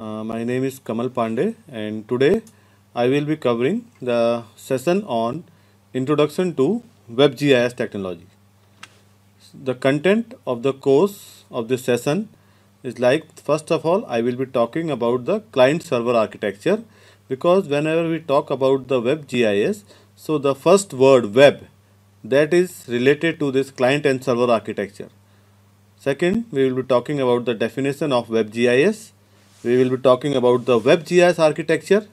Uh, my name is Kamal Pandey and today I will be covering the session on Introduction to WebGIS Technology. The content of the course of this session is like first of all I will be talking about the client server architecture because whenever we talk about the WebGIS so the first word web that is related to this client and server architecture. Second we will be talking about the definition of WebGIS we will be talking about the WebGIS architecture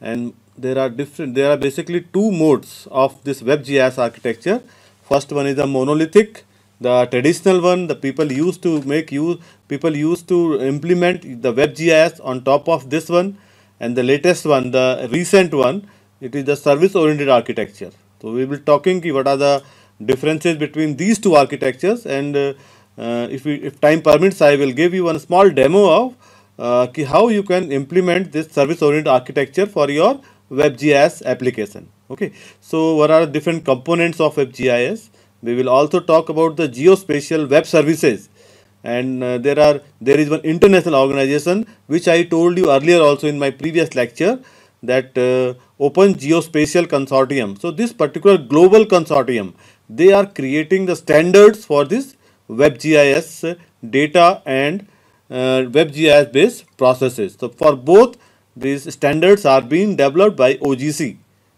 and there are different there are basically two modes of this WebGIS architecture first one is the monolithic the traditional one the people used to make use people used to implement the WebGIS on top of this one and the latest one the recent one it is the service oriented architecture so we will be talking what are the differences between these two architectures and uh, uh, if, we, if time permits I will give you one small demo of uh, how you can implement this service oriented architecture for your WebGIS application. Okay, so what are different components of WebGIS? We will also talk about the geospatial web services and uh, there are there is one international organization which I told you earlier also in my previous lecture that uh, Open Geospatial Consortium. So this particular global consortium, they are creating the standards for this WebGIS data and WebGIS based processes. So for both these standards are being developed by OGC.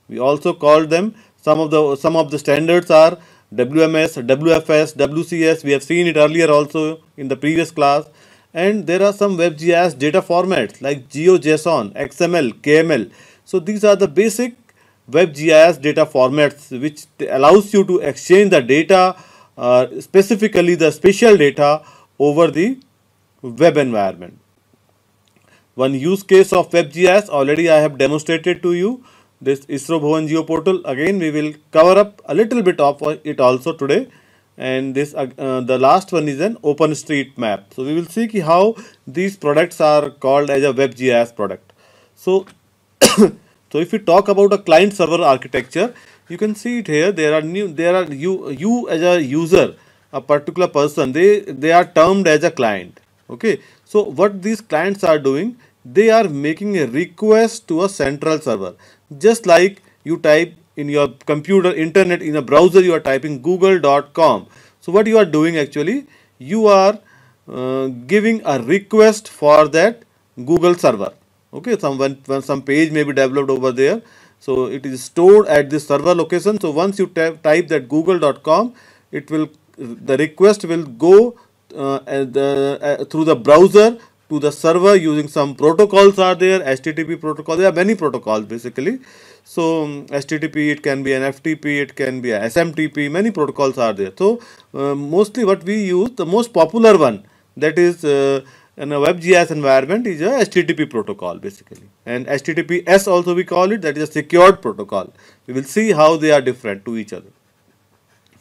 We also call them some of the some of the standards are WMS, WFS, WCS. We have seen it earlier also in the previous class. And there are some WebGIS data formats like GeoJSON, XML, KML. So these are the basic WebGIS data formats which allows you to exchange the data, uh, specifically the spatial data over the web environment. One use case of WebGIS already I have demonstrated to you this ISRO Bhavan Geo portal. Again, we will cover up a little bit of it also today. And this uh, the last one is an open street map. So we will see how these products are called as a WebGIS product. So, so if we talk about a client server architecture, you can see it here. There are new there are you you as a user, a particular person, they they are termed as a client okay so what these clients are doing they are making a request to a central server just like you type in your computer internet in a browser you are typing google.com so what you are doing actually you are uh, giving a request for that google server okay some when, some page may be developed over there so it is stored at this server location so once you type that google.com it will the request will go the, uh, uh, uh, through the browser to the server using some protocols are there http protocol there are many protocols basically so um, http it can be an ftp it can be a smtp many protocols are there so uh, mostly what we use the most popular one that is uh, in a WebGIS environment is a HTTP protocol basically and HTTPS also we call it that is a secured protocol. We will see how they are different to each other.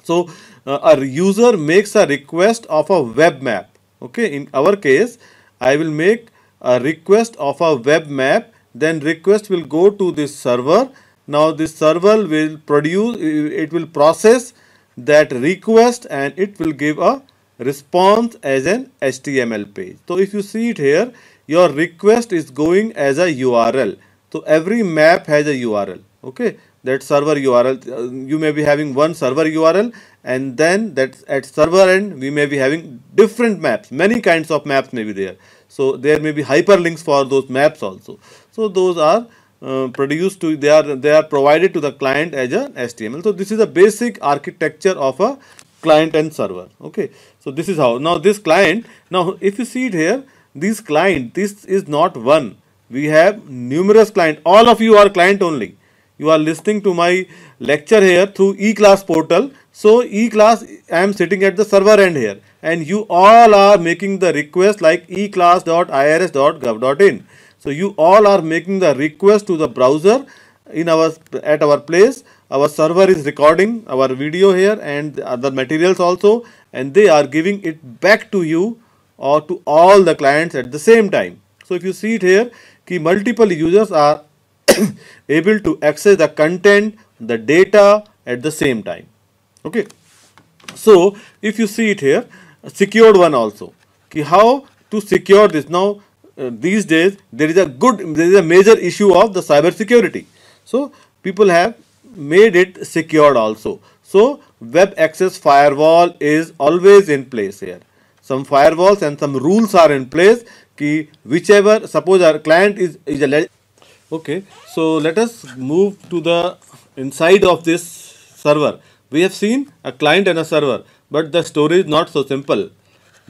So uh, a user makes a request of a web map. Okay, in our case, I will make a request of a web map. Then request will go to this server. Now this server will produce, it will process that request and it will give a response as an HTML page. So if you see it here, your request is going as a URL. So every map has a URL. Okay that server URL. Uh, you may be having one server URL and then that at server end we may be having different maps. Many kinds of maps may be there. So there may be hyperlinks for those maps also. So those are uh, produced to they are they are provided to the client as a HTML. So this is the basic architecture of a client and server. Okay. So this is how now this client now if you see it here this client this is not one we have numerous client all of you are client only you are listening to my lecture here through e-class portal. So e-class, I am sitting at the server end here and you all are making the request like eclass.irs.gov.in. So you all are making the request to the browser in our at our place. Our server is recording our video here and other materials also and they are giving it back to you or to all the clients at the same time. So if you see it here, ki multiple users are able to access the content, the data at the same time. Okay. So if you see it here, secured one also. Okay, how to secure this? Now uh, these days there is a good, there is a major issue of the cyber security. So people have made it secured also. So web access firewall is always in place here. Some firewalls and some rules are in place ki whichever suppose our client is, is a okay so let us move to the inside of this server we have seen a client and a server but the story is not so simple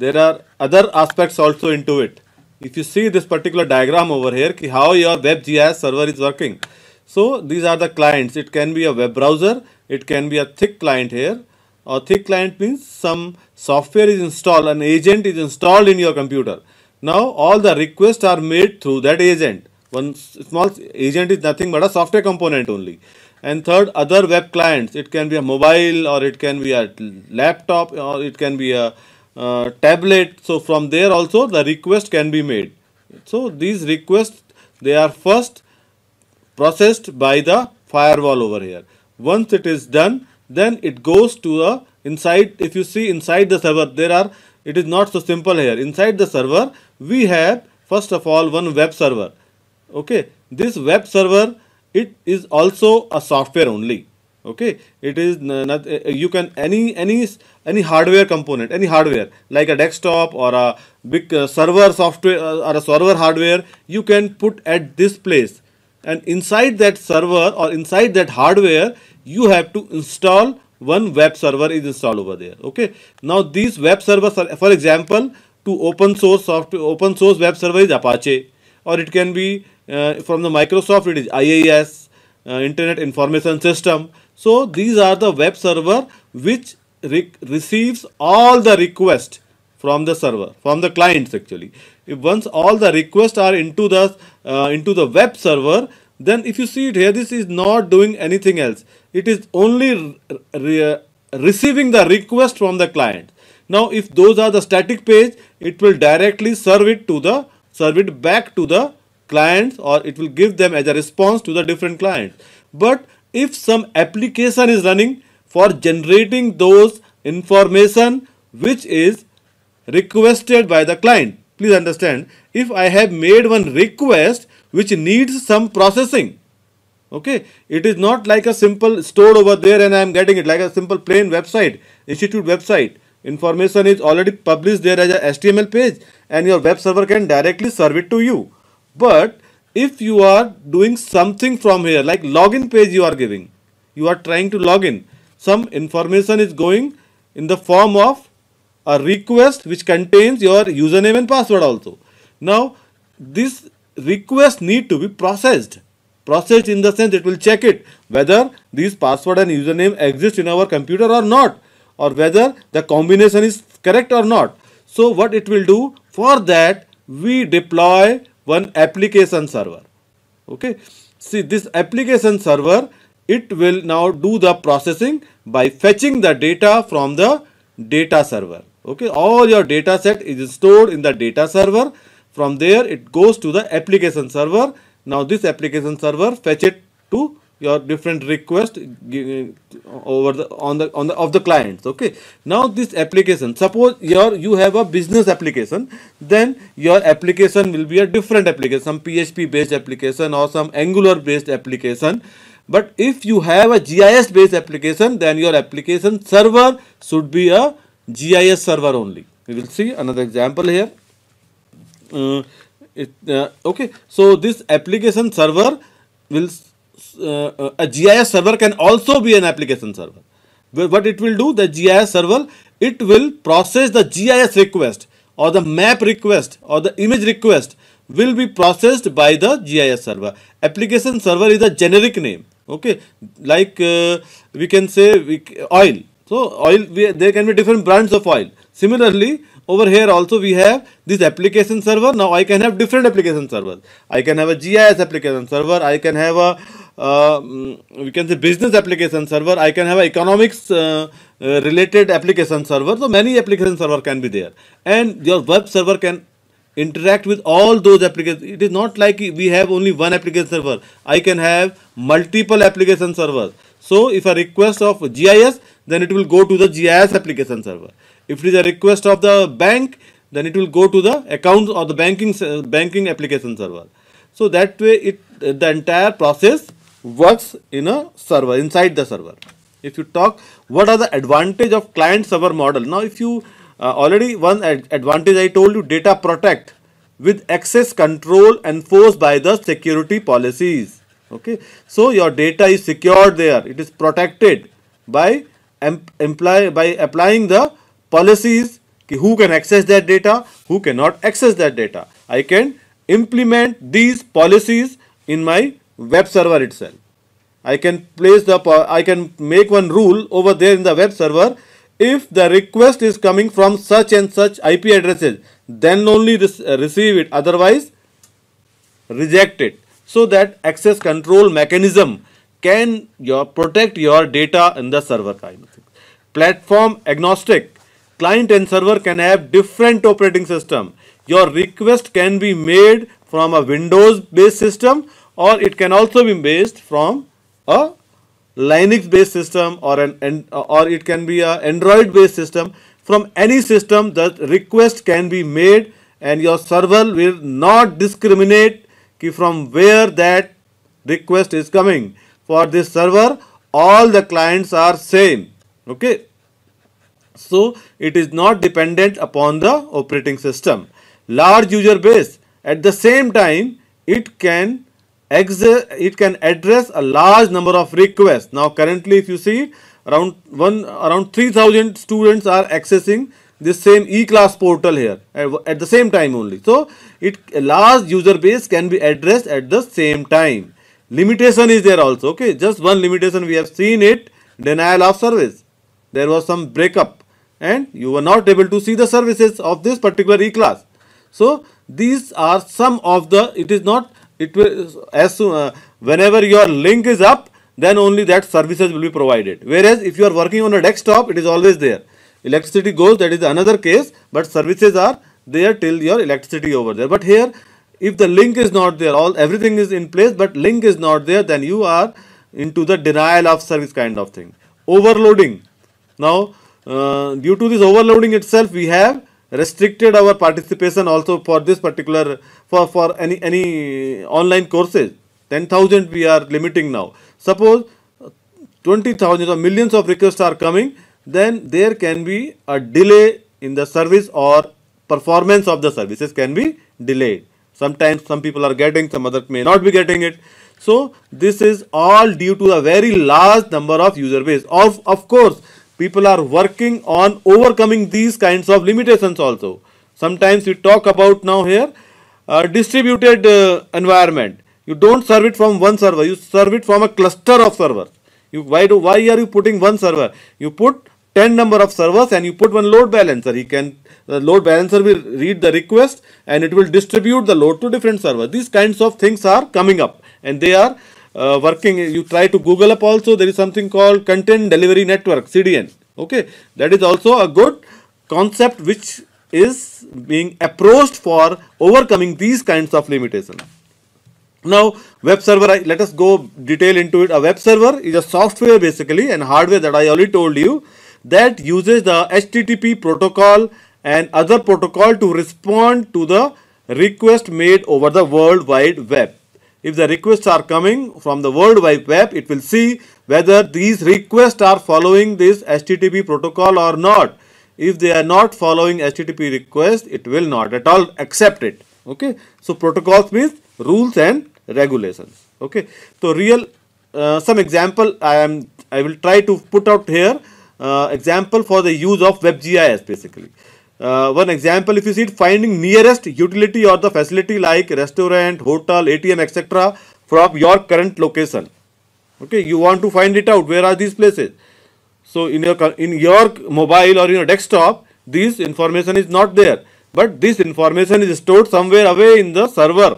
there are other aspects also into it if you see this particular diagram over here ki how your WebGIS server is working so these are the clients it can be a web browser it can be a thick client here A thick client means some software is installed an agent is installed in your computer now all the requests are made through that agent one small agent is nothing but a software component only. And third, other web clients. It can be a mobile or it can be a laptop or it can be a uh, tablet. So from there also the request can be made. So these requests, they are first processed by the firewall over here. Once it is done, then it goes to a inside if you see inside the server there are it is not so simple here inside the server we have first of all one web server okay this web server it is also a software only okay it is not uh, uh, you can any any any hardware component any hardware like a desktop or a big uh, server software uh, or a server hardware you can put at this place and inside that server or inside that hardware you have to install one web server is installed over there okay now these web servers are for example to open source software open source web server is apache or it can be uh, from the Microsoft it is IIS uh, Internet Information System so these are the web server which re receives all the requests from the server from the clients actually if once all the requests are into the uh, into the web server then if you see it here this is not doing anything else it is only re receiving the request from the client now if those are the static page it will directly serve it to the serve it back to the clients or it will give them as a response to the different clients. But if some application is running for generating those information which is requested by the client. Please understand, if I have made one request which needs some processing, okay, it is not like a simple stored over there and I am getting it like a simple plain website, institute website. Information is already published there as a HTML page and your web server can directly serve it to you. But if you are doing something from here, like login page you are giving, you are trying to log in, some information is going in the form of a request which contains your username and password also. Now, this request need to be processed. Processed in the sense it will check it whether these password and username exist in our computer or not or whether the combination is correct or not. So what it will do for that we deploy one application server okay see this application server it will now do the processing by fetching the data from the data server okay all your data set is stored in the data server from there it goes to the application server now this application server fetch it to your different request over the on the on the of the clients okay now this application suppose your you have a business application then your application will be a different application some php based application or some angular based application but if you have a gis based application then your application server should be a gis server only we will see another example here uh, it, uh, okay so this application server will uh, a GIS server can also be an application server. what it will do, the GIS server, it will process the GIS request or the map request or the image request will be processed by the GIS server. Application server is a generic name. Okay, like uh, we can say we, oil. So oil, we, there can be different brands of oil. Similarly, over here also we have this application server. Now I can have different application servers. I can have a GIS application server. I can have a uh, mm, we can say business application server. I can have economics uh, uh, related application server. So many application server can be there. And your web server can interact with all those applications. It is not like we have only one application server. I can have multiple application servers. So if a request of GIS, then it will go to the GIS application server. If it is a request of the bank, then it will go to the accounts or the banking banking application server. So that way, it the entire process works in a server, inside the server. If you talk, what are the advantage of client server model? Now, if you uh, already one ad advantage I told you, data protect with access control enforced by the security policies. Okay, so your data is secured there. It is protected by imply by applying the policies who can access that data, who cannot access that data. I can implement these policies in my web server itself. I can place the, I can make one rule over there in the web server. If the request is coming from such and such IP addresses, then only uh, receive it. Otherwise, reject it. So that access control mechanism can your protect your data in the server kind of thing. Platform agnostic. Client and server can have different operating system. Your request can be made from a Windows based system or it can also be based from a Linux based system or an or it can be a Android based system from any system the request can be made and your server will not discriminate from where that request is coming for this server all the clients are same okay so it is not dependent upon the operating system large user base at the same time it can it can address a large number of requests. Now currently if you see around one around 3000 students are accessing this same e-class portal here at, at the same time only. So it a large user base can be addressed at the same time. Limitation is there also okay just one limitation we have seen it denial of service. There was some breakup and you were not able to see the services of this particular e-class. So these are some of the it is not it will as soon uh, whenever your link is up then only that services will be provided whereas if you are working on a desktop it is always there electricity goes that is another case but services are there till your electricity over there but here if the link is not there all everything is in place but link is not there then you are into the denial of service kind of thing overloading now uh, due to this overloading itself we have restricted our participation also for this particular for for any any online courses 10000 we are limiting now suppose uh, 20000 or millions of requests are coming then there can be a delay in the service or performance of the services can be delayed sometimes some people are getting some other may not be getting it so this is all due to a very large number of user base of of course people are working on overcoming these kinds of limitations also. Sometimes we talk about now here uh, distributed uh, environment. You don't serve it from one server, you serve it from a cluster of servers. You, why, do, why are you putting one server? You put 10 number of servers and you put one load balancer. He can, the load balancer will read the request and it will distribute the load to different servers. These kinds of things are coming up and they are uh, working you try to google up also there is something called content delivery network cdn okay that is also a good concept which is being approached for overcoming these kinds of limitations now web server let us go detail into it a web server is a software basically and hardware that i already told you that uses the http protocol and other protocol to respond to the request made over the world wide web if the requests are coming from the World Wide Web, it will see whether these requests are following this HTTP protocol or not. If they are not following HTTP request, it will not at all accept it. Okay. So, protocols means rules and regulations. Okay. So, real uh, some example I am I will try to put out here uh, example for the use of WebGIS basically. Uh, one example, if you see it, finding nearest utility or the facility like restaurant, hotel, ATM, etc. from your current location. Okay, you want to find it out. Where are these places? So in your in your mobile or in your desktop, this information is not there, but this information is stored somewhere away in the server.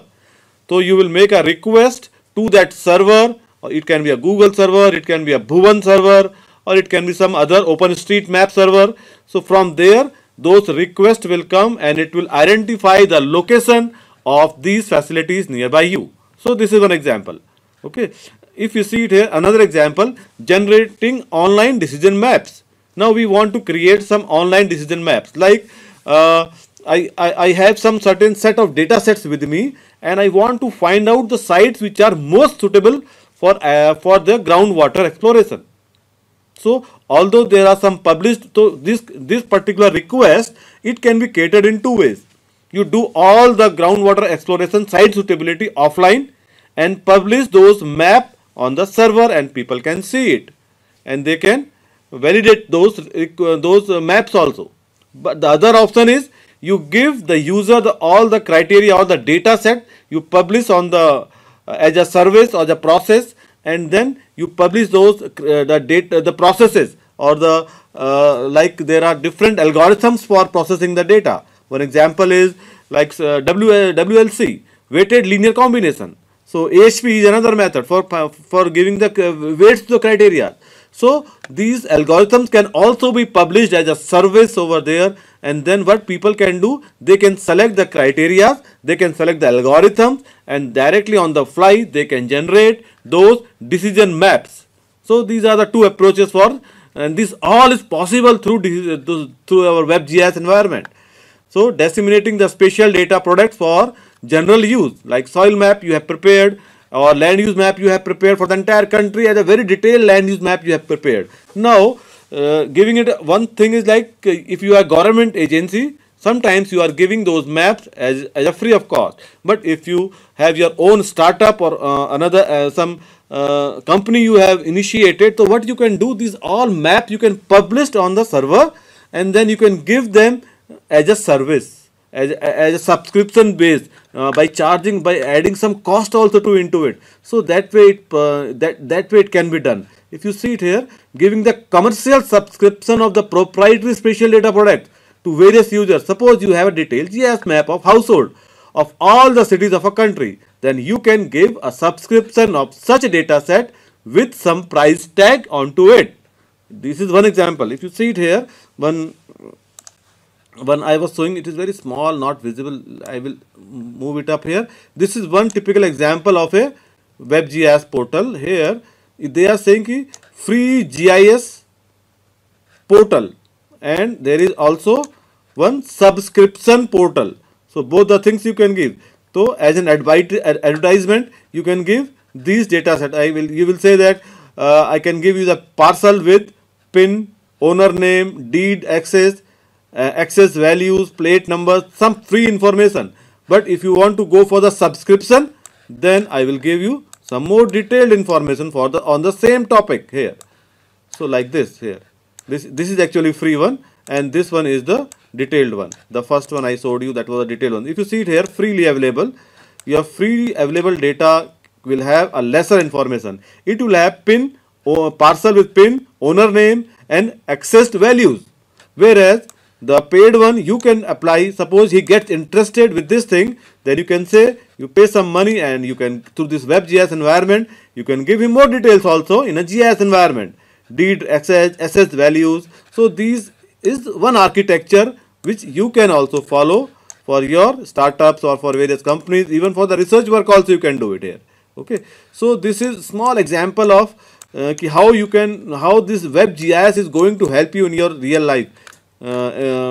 So you will make a request to that server. It can be a Google server, it can be a Bhuvan server, or it can be some other OpenStreetMap server. So from there those requests will come and it will identify the location of these facilities nearby you. So this is one example. Okay. If you see it here, another example, generating online decision maps. Now we want to create some online decision maps like uh, I, I, I have some certain set of data sets with me and I want to find out the sites which are most suitable for, uh, for the groundwater exploration. So although there are some published so this this particular request it can be catered in two ways you do all the groundwater exploration site suitability offline and publish those map on the server and people can see it and they can validate those uh, those maps also but the other option is you give the user the, all the criteria or the data set you publish on the uh, as a service or the process and then you publish those uh, the data the processes or the uh, like there are different algorithms for processing the data. One example is like uh, WLC, weighted linear combination. So AHP is another method for, uh, for giving the uh, weights to the criteria. So these algorithms can also be published as a service over there and then what people can do, they can select the criteria, they can select the algorithms and directly on the fly they can generate those decision maps. So these are the two approaches for and this all is possible through uh, through our WebGIS environment. So disseminating the spatial data products for general use like soil map you have prepared or land use map you have prepared for the entire country as a very detailed land use map you have prepared. Now uh, giving it one thing is like uh, if you are government agency sometimes you are giving those maps as, as a free of cost but if you have your own startup or uh, another uh, some uh, company you have initiated so what you can do these all map you can publish on the server and then you can give them as a service as, as a subscription based uh, by charging by adding some cost also to into it so that way it uh, that that way it can be done if you see it here giving the commercial subscription of the proprietary spatial data product to various users suppose you have a detailed gs map of household of all the cities of a country, then you can give a subscription of such a data set with some price tag onto it. This is one example. If you see it here, one when I was showing it is very small not visible I will move it up here this is one typical example of a WebGIS portal here they are saying free GIS portal and there is also one subscription portal so both the things you can give. So as an advertisement, you can give these data set. I will you will say that uh, I can give you the parcel with pin, owner name, deed, access, uh, access values, plate numbers, some free information. But if you want to go for the subscription, then I will give you some more detailed information for the on the same topic here. So like this here. This this is actually free one and this one is the detailed one. The first one I showed you that was a detailed one. If you see it here freely available, your freely available data will have a lesser information. It will have pin parcel with pin, owner name and accessed values. Whereas the paid one you can apply suppose he gets interested with this thing then you can say you pay some money and you can through this GIS environment you can give him more details also in a GIS environment deed access access values so these is one architecture which you can also follow for your startups or for various companies even for the research work also you can do it here okay so this is small example of uh, how you can how this web gis is going to help you in your real life uh,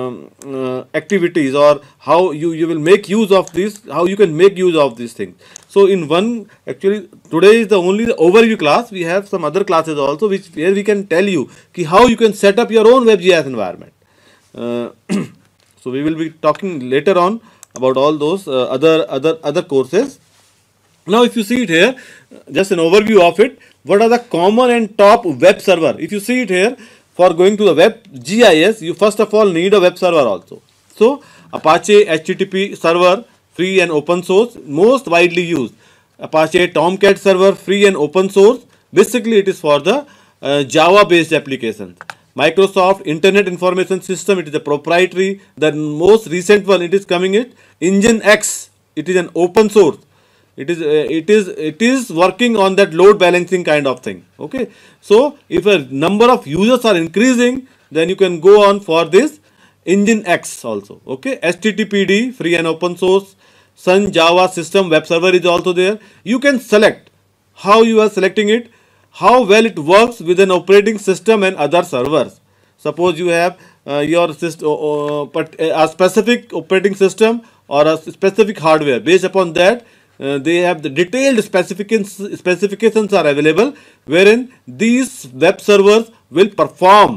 um, uh, activities or how you, you will make use of this, how you can make use of these things. So in one, actually today is the only the overview class, we have some other classes also which where we can tell you ki how you can set up your own WebGIS environment. Uh, so we will be talking later on about all those uh, other other other courses now if you see it here just an overview of it what are the common and top web server if you see it here for going to the web GIS, you first of all need a web server also. So Apache HTTP server, free and open source, most widely used. Apache Tomcat server, free and open source. Basically, it is for the uh, Java based applications. Microsoft Internet Information System, it is a proprietary. The most recent one, it is coming it. Engine X, it is an open source it is uh, it is it is working on that load balancing kind of thing okay so if a number of users are increasing then you can go on for this engine x also okay httpd free and open source sun java system web server is also there you can select how you are selecting it how well it works with an operating system and other servers suppose you have uh, your system uh, but a specific operating system or a specific hardware based upon that uh, they have the detailed specifications, specifications are available wherein these web servers will perform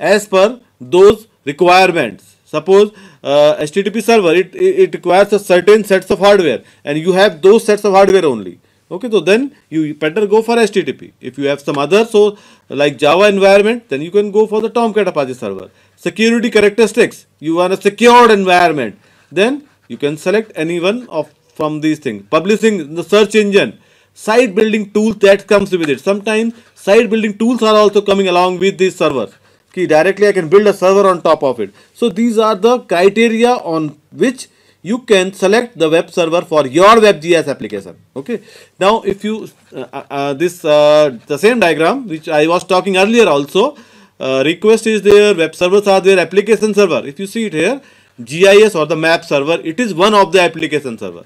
as per those requirements. Suppose uh, HTTP server, it, it requires a certain sets of hardware and you have those sets of hardware only. Okay, so then you better go for HTTP. If you have some other, so like Java environment, then you can go for the Tomcat Apache server. Security characteristics, you want a secured environment, then you can select any one of from these things. Publishing the search engine, site building tools that comes with it. Sometimes site building tools are also coming along with these servers. Okay, directly I can build a server on top of it. So these are the criteria on which you can select the web server for your GIS application. Okay. Now if you uh, uh, uh, this uh, the same diagram which I was talking earlier also uh, request is there, web servers are there, application server. If you see it here, GIS or the map server, it is one of the application server.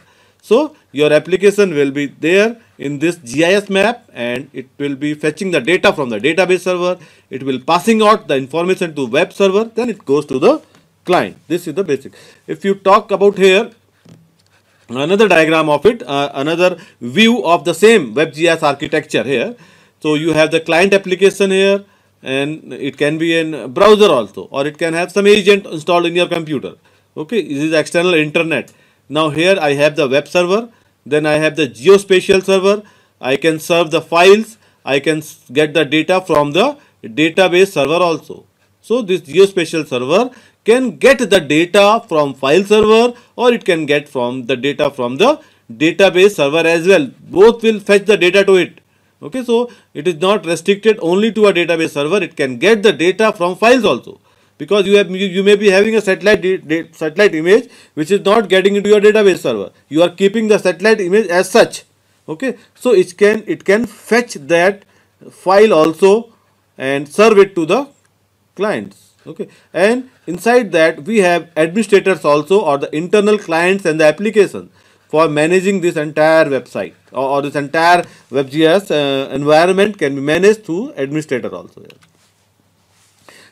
So your application will be there in this GIS map and it will be fetching the data from the database server. It will passing out the information to web server. Then it goes to the client. This is the basic. If you talk about here another diagram of it, uh, another view of the same WebGIS architecture here. So you have the client application here and it can be in browser also or it can have some agent installed in your computer okay this is external internet now here I have the web server, then I have the geospatial server. I can serve the files. I can get the data from the database server also. So this geospatial server can get the data from file server or it can get from the data from the database server as well. Both will fetch the data to it. Okay, so it is not restricted only to a database server. It can get the data from files also because you have you, you may be having a satellite satellite image which is not getting into your database server you are keeping the satellite image as such okay so it can it can fetch that file also and serve it to the clients okay and inside that we have administrators also or the internal clients and the application for managing this entire website or, or this entire WebGIS uh, environment can be managed through administrator also. Yeah.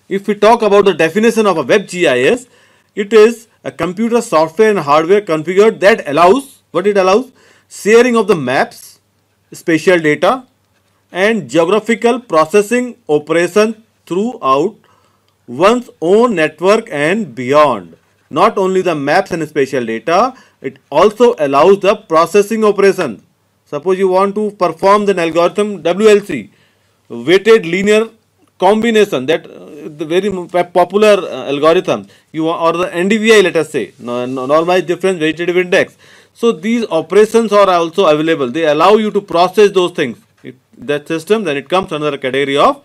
If we talk about the definition of a web GIS, it is a computer software and hardware configured that allows, what it allows? Sharing of the maps, spatial data and geographical processing operation throughout one's own network and beyond. Not only the maps and spatial data, it also allows the processing operation. Suppose you want to perform the algorithm WLC, weighted linear combination that uh, the very popular uh, algorithm you or the NDVI let us say normalized difference weighted index so these operations are also available they allow you to process those things it, that system then it comes under category of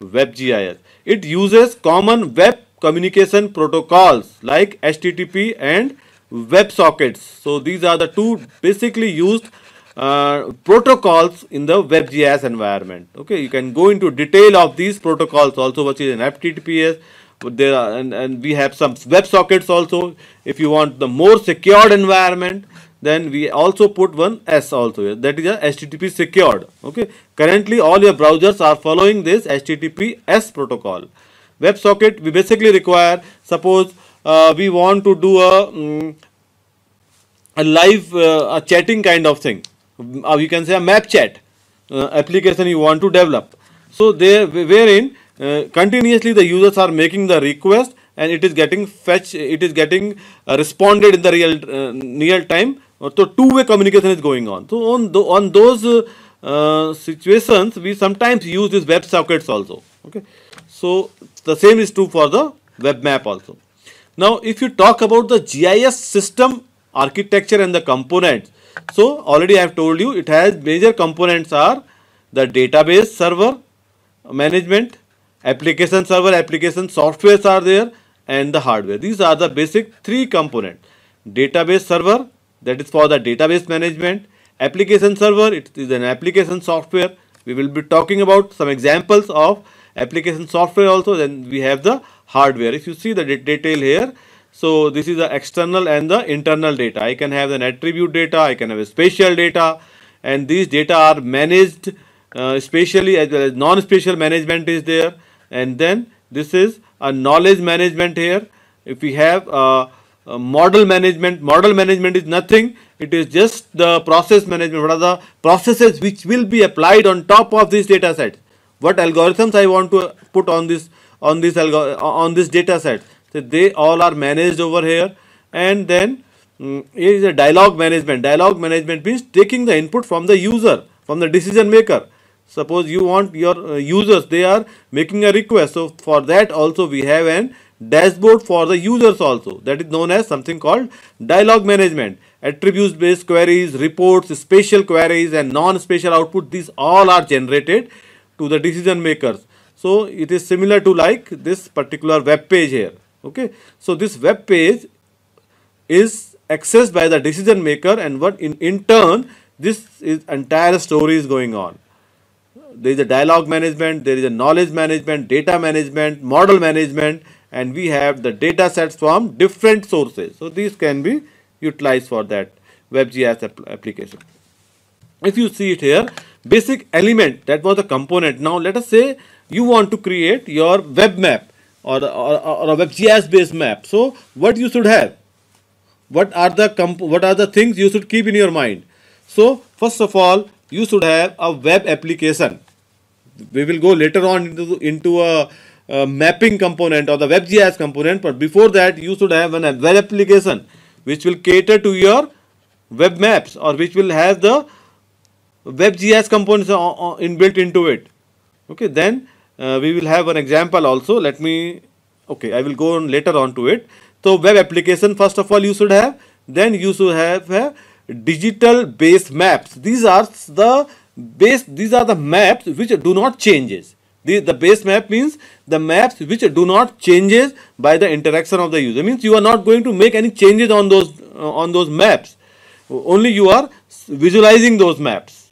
WebGIS it uses common web communication protocols like HTTP and WebSockets so these are the two basically used uh, protocols in the WebGIS environment. Okay, you can go into detail of these protocols also, which is in FTTPS. There are, and, and we have some WebSockets also. If you want the more secured environment, then we also put one S also That is a HTTP secured. Okay, currently all your browsers are following this HTTPS protocol. WebSocket we basically require. Suppose uh, we want to do a um, a live uh, a chatting kind of thing or you can say a map chat uh, application you want to develop. So there wherein uh, continuously the users are making the request and it is getting fetch it is getting uh, responded in the real uh, near time. So two way communication is going on. So on th on those uh, situations we sometimes use these web sockets also. Okay, so the same is true for the web map also. Now if you talk about the GIS system architecture and the components so already I have told you it has major components are the database server management, application server, application softwares are there and the hardware. These are the basic three components: Database server that is for the database management, application server it is an application software. We will be talking about some examples of application software also then we have the hardware. If you see the detail here so this is the external and the internal data. I can have an attribute data, I can have a spatial data and these data are managed uh, spatially as well as non-spatial management is there and then this is a knowledge management here. If we have uh, a model management model management is nothing it is just the process management what are the processes which will be applied on top of this data set what algorithms i want to put on this on this on this data set they all are managed over here and then um, a dialogue management. Dialogue management means taking the input from the user, from the decision maker. Suppose you want your uh, users, they are making a request. So for that also we have an dashboard for the users also. That is known as something called dialogue management. Attributes based queries, reports, spatial queries and non-spatial output. These all are generated to the decision makers. So it is similar to like this particular web page here okay so this web page is accessed by the decision maker and what in, in turn this is entire story is going on there is a dialogue management there is a knowledge management data management model management and we have the data sets from different sources so these can be utilized for that webgis app application if you see it here basic element that was the component now let us say you want to create your web map or, or, or a WebGIS based map. So what you should have? What are the comp what are the things you should keep in your mind? So first of all, you should have a web application. We will go later on into, into a, a mapping component or the WebGIS component, but before that you should have an, a web application which will cater to your web maps or which will have the WebGIS components uh, uh, inbuilt into it. Okay, then uh, we will have an example also let me okay i will go on later on to it so web application first of all you should have then you should have uh, digital base maps these are the base these are the maps which do not changes the, the base map means the maps which do not changes by the interaction of the user means you are not going to make any changes on those uh, on those maps only you are visualizing those maps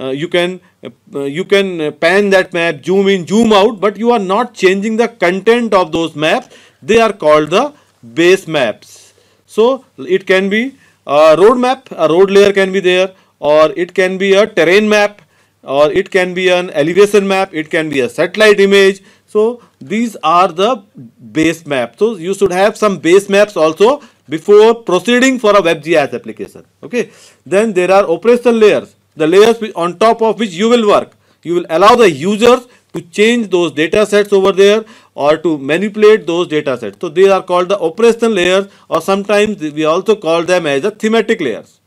uh, you can uh, you can uh, pan that map, zoom in, zoom out, but you are not changing the content of those maps. They are called the base maps. So it can be a road map, a road layer can be there, or it can be a terrain map, or it can be an elevation map, it can be a satellite image. So these are the base maps. So you should have some base maps also before proceeding for a WebGIS application. Okay. Then there are operational layers the layers on top of which you will work. You will allow the users to change those data sets over there or to manipulate those data sets. So these are called the operational layers or sometimes we also call them as the thematic layers.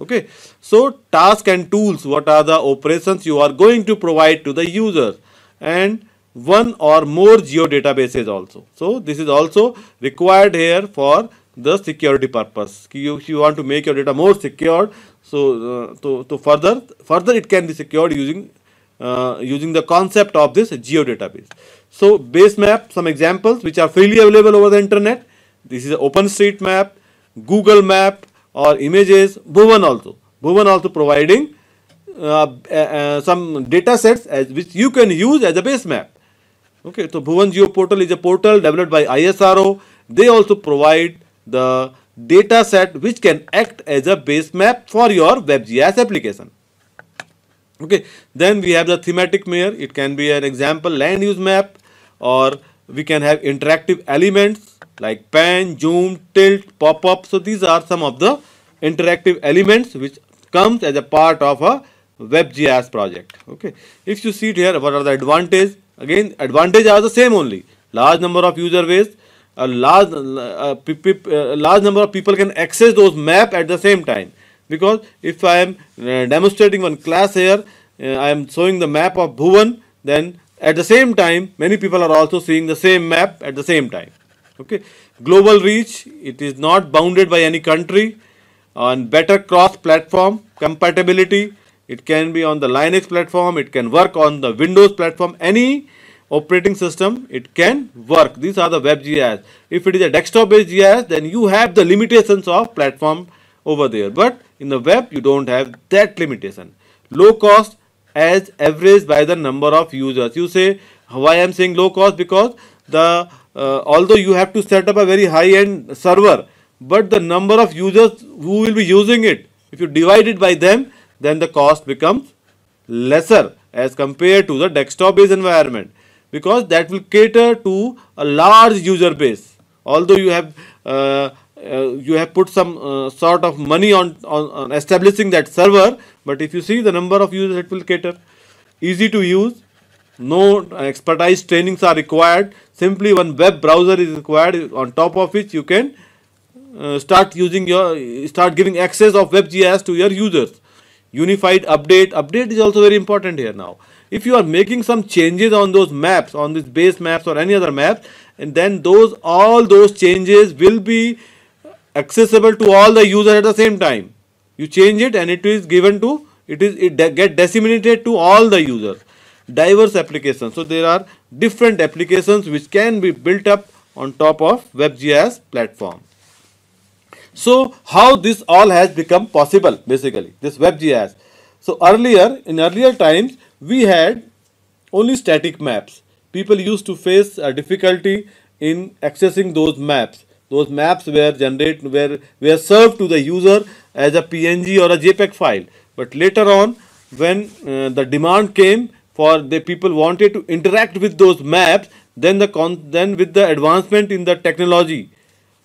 Okay. So task and tools, what are the operations you are going to provide to the user and one or more geo databases also. So this is also required here for the security purpose. you, if you want to make your data more secure, so, so, uh, so further, further it can be secured using uh, using the concept of this geo database. So base map, some examples which are freely available over the internet. This is Open Street Map, Google Map or Images, Bhuvan also. Bhuvan also providing uh, uh, uh, some data sets as which you can use as a base map. Okay, so Bhuvan Geo Portal is a portal developed by ISRO. They also provide the data set which can act as a base map for your WebGIS application. Okay, then we have the thematic layer. It can be an example land use map or we can have interactive elements like pan, zoom, tilt, pop-up. So these are some of the interactive elements which comes as a part of a WebGIS project. Okay, if you see it here, what are the advantages? Again, advantages are the same only. Large number of user base, a large a uh, uh, large number of people can access those map at the same time because if I am uh, demonstrating one class here I am showing the map of Bhuvan then at the same time many people are also seeing the same map at the same time okay global reach it is not bounded by any country on better cross platform compatibility it can be on the linux platform it can work on the windows platform any operating system it can work these are the web gis if it is a desktop based gis then you have the limitations of platform over there but in the web you don't have that limitation low cost as averaged by the number of users you say why i'm saying low cost because the uh, although you have to set up a very high end server but the number of users who will be using it if you divide it by them then the cost becomes lesser as compared to the desktop based environment because that will cater to a large user base although you have uh, uh, you have put some uh, sort of money on, on, on, establishing that server but if you see the number of users it will cater easy to use no expertise trainings are required simply one web browser is required on top of which you can uh, start using your start giving access of webgis to your users unified update update is also very important here now if you are making some changes on those maps on this base maps or any other map, and then those all those changes will be accessible to all the users at the same time you change it and it is given to it is it get disseminated to all the users diverse applications so there are different applications which can be built up on top of webgis platform so how this all has become possible basically this webgis so earlier, in earlier times, we had only static maps. People used to face a difficulty in accessing those maps. Those maps were generated, were, were served to the user as a PNG or a JPEG file. But later on, when uh, the demand came for the people wanted to interact with those maps, then the con then with the advancement in the technology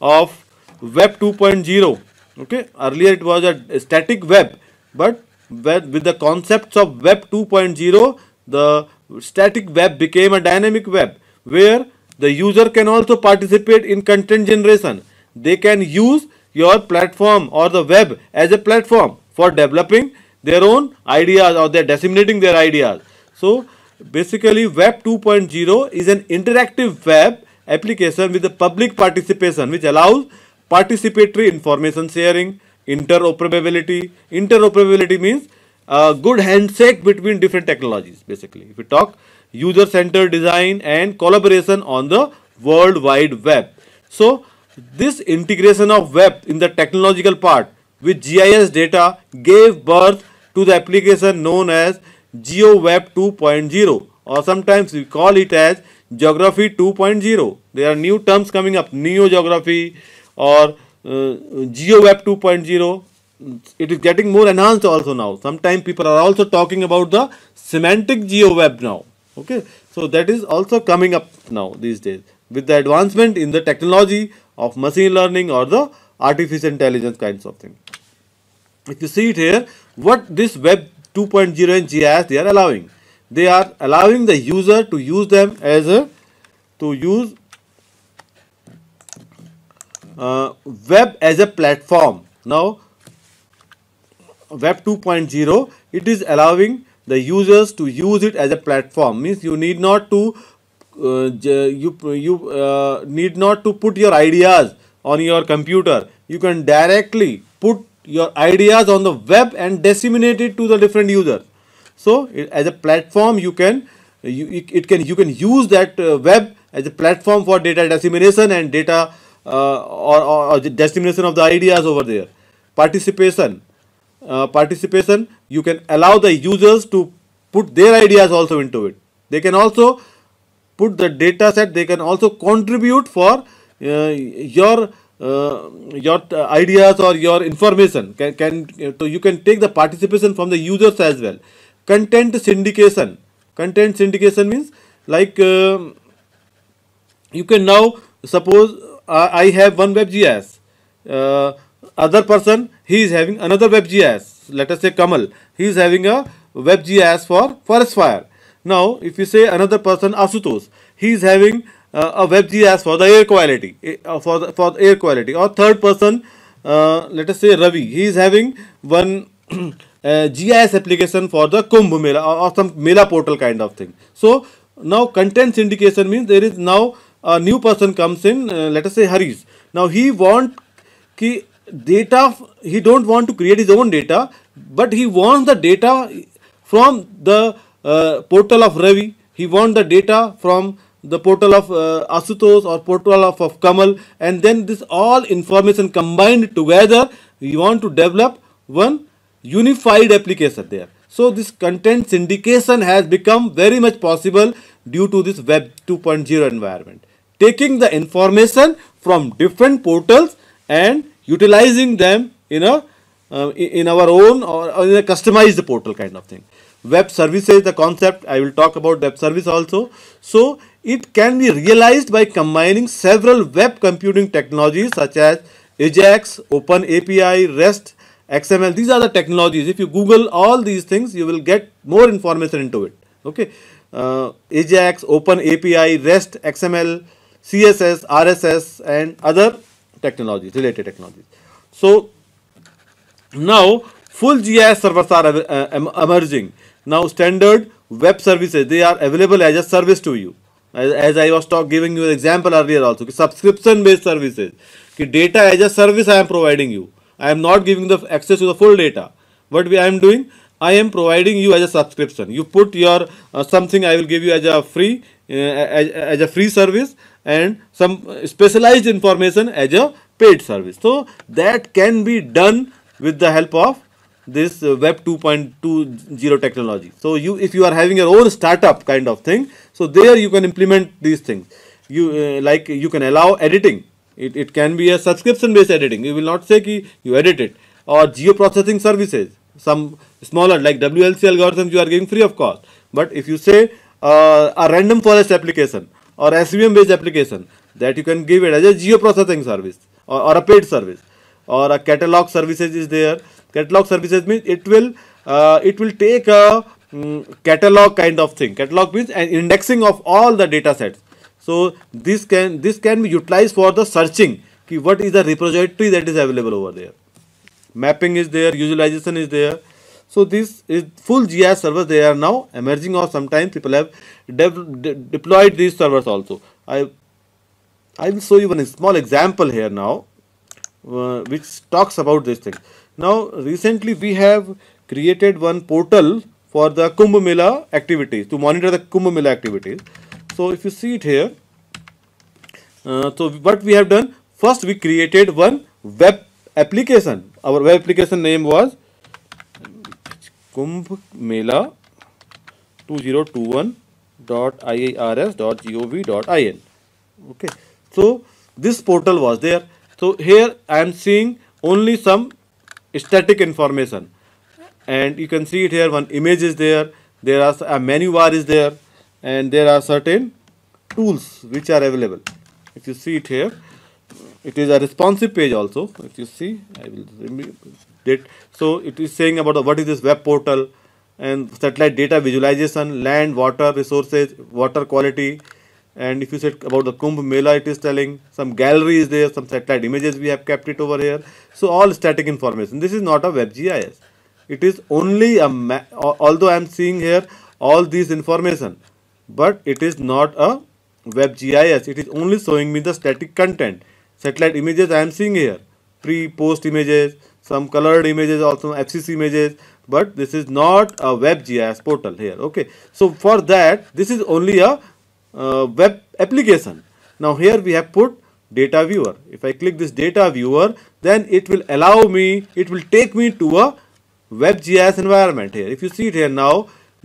of Web 2.0. Okay, earlier it was a static web, but with the concepts of web 2.0 the static web became a dynamic web where the user can also participate in content generation they can use your platform or the web as a platform for developing their own ideas or they're disseminating their ideas so basically web 2.0 is an interactive web application with the public participation which allows participatory information sharing interoperability interoperability means a good handshake between different technologies basically if we talk user centered design and collaboration on the world wide web so this integration of web in the technological part with gis data gave birth to the application known as GeoWeb 2.0 or sometimes we call it as Geography 2.0. There are new terms coming up, Neo Geography or uh, uh, geo Web 2.0 it is getting more enhanced also now sometimes people are also talking about the semantic geo web now okay so that is also coming up now these days with the advancement in the technology of machine learning or the artificial intelligence kinds of thing if you see it here what this web 2.0 and gis they are allowing they are allowing the user to use them as a to use uh, web as a platform. Now, web 2.0, it is allowing the users to use it as a platform. Means you need not to uh, you you uh, need not to put your ideas on your computer. You can directly put your ideas on the web and disseminate it to the different users. So, it, as a platform, you can you it, it can you can use that uh, web as a platform for data dissemination and data uh, or, or, or dissemination of the ideas over there. Participation. Uh, participation, you can allow the users to put their ideas also into it. They can also put the data set, they can also contribute for uh, your uh, your ideas or your information can, can so you can take the participation from the users as well content syndication content syndication means like uh, you can now suppose I have one web GIS. Uh, other person, he is having another web GIS. Let us say Kamal. He is having a web GIS for forest fire. Now, if you say another person, Asutosh, he is having uh, a web GIS for the air quality, eh, uh, for the, for the air quality. Or third person, let us say Ravi, he is having one Uh, GIS application for the Kumbh Mela or, or, some Mela portal kind of thing. So now content syndication means there is now a new person comes in, uh, let us say Harish. Now he want ki data, he don't want to create his own data, but he wants the data from the uh, portal of Ravi. He want the data from the portal of uh, Asutos or portal of, of Kamal and then this all information combined together you want to develop one unified application there. So this content syndication has become very much possible due to this web 2.0 environment taking the information from different portals and utilizing them in a uh, in our own or, in a customized portal kind of thing web services the concept i will talk about web service also so it can be realized by combining several web computing technologies such as ajax open api rest xml these are the technologies if you google all these things you will get more information into it okay uh, ajax open api rest xml CSS, RSS and other technologies, related technologies. So now full GIS servers are uh, emerging. Now standard web services, they are available as a service to you. As, as I was talk, giving you an example earlier also, subscription based services. Data as a service I am providing you. I am not giving the access to the full data. What I am doing, I am providing you as a subscription. You put your uh, something I will give you as a free uh, as, as a free service and some uh, specialized information as a paid service. So, that can be done with the help of this uh, web 2.20 technology. So, you if you are having your own startup kind of thing, so there you can implement these things. You uh, like you can allow editing. It, it can be a subscription based editing. You will not say ki you edit it or geo processing services. Some smaller like WLC algorithms you are giving free of cost. But if you say uh, a random forest application or SVM based application that you can give it as a geoprocessing service or, or a paid service or a catalog services is there. Catalog services means it will uh, it will take a um, catalog kind of thing. Catalog means an indexing of all the data sets. So this can this can be utilized for the searching. Ki what is the repository that is available over there? Mapping is there, utilization is there. So this is full GIS servers. They are now emerging, or sometimes people have de deployed these servers also. I I will show you one small example here now, uh, which talks about this thing. Now recently we have created one portal for the Kumbh Mela activities to monitor the Kumbh Mela activities. So if you see it here, uh, so what we have done first we created one web application. Our web application name was Kumbh Mela 2021 dot dot 2021.iirs.gov.in. Okay, so this portal was there. So here I am seeing only some static information and you can see it here one image is there there are a menu bar is there and there are certain tools which are available if you see it here it is a responsive page also if you see I will did so it is saying about what is this web portal and satellite data visualization land water resources water quality and if you said about the Kumbh Mela it is telling some galleries there some satellite images we have kept it over here so all static information this is not a web GIS it is only a although I am seeing here all these information but it is not a web GIS it is only showing me the static content satellite images I am seeing here pre post images some colored images also fcc images but this is not a web gis portal here okay so for that this is only a uh, web application now here we have put data viewer if i click this data viewer then it will allow me it will take me to a web gis environment here if you see it here now